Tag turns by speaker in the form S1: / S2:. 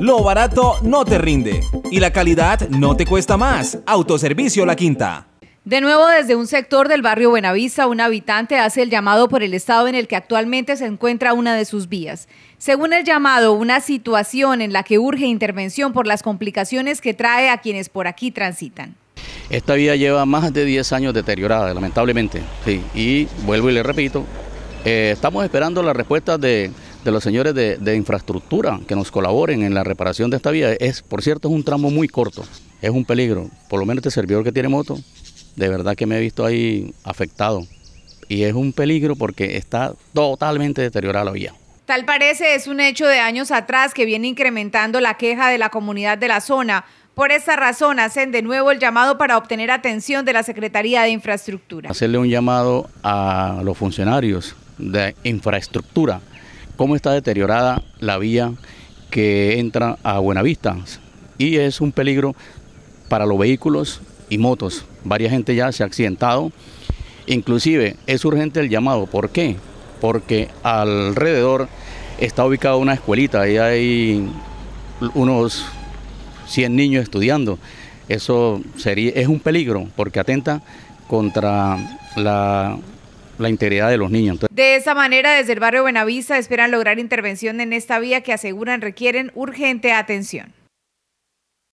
S1: Lo barato no te rinde y la calidad no te cuesta más. Autoservicio La Quinta. De nuevo, desde un sector del barrio Buenavista, un habitante hace el llamado por el estado en el que actualmente se encuentra una de sus vías. Según el llamado, una situación en la que urge intervención por las complicaciones que trae a quienes por aquí transitan.
S2: Esta vía lleva más de 10 años deteriorada, lamentablemente. Y vuelvo y le repito, eh, estamos esperando la respuesta de, los señores de, infraestructura que nos colaboren en la reparación de esta vía. Es, por cierto, es un tramo muy corto, es un peligro. Por lo menos este servidor que tiene moto, de verdad que me he visto ahí afectado. Y es un peligro porque está totalmente deteriorada la vía.
S1: Tal parece es un hecho de años atrás que viene incrementando la queja de la comunidad de la zona. Por esa razón hacen de nuevo el llamado para obtener atención de la Secretaría de Infraestructura.
S2: Hacerle un llamado a los funcionarios de infraestructura cómo está deteriorada la vía que entra a Buenavista y es un peligro para los vehículos y motos. Varia gente ya se ha accidentado. Inclusive es urgente el llamado. ¿Por qué? Porque alrededor está ubicada una escuelita y hay unos 100 niños estudiando. Eso sería, es un peligro porque atenta contra la la integridad de los niños. de
S1: esa manera, desde el barrio Buenavista esperan lograr intervención en esta vía que aseguran requieren urgente atención.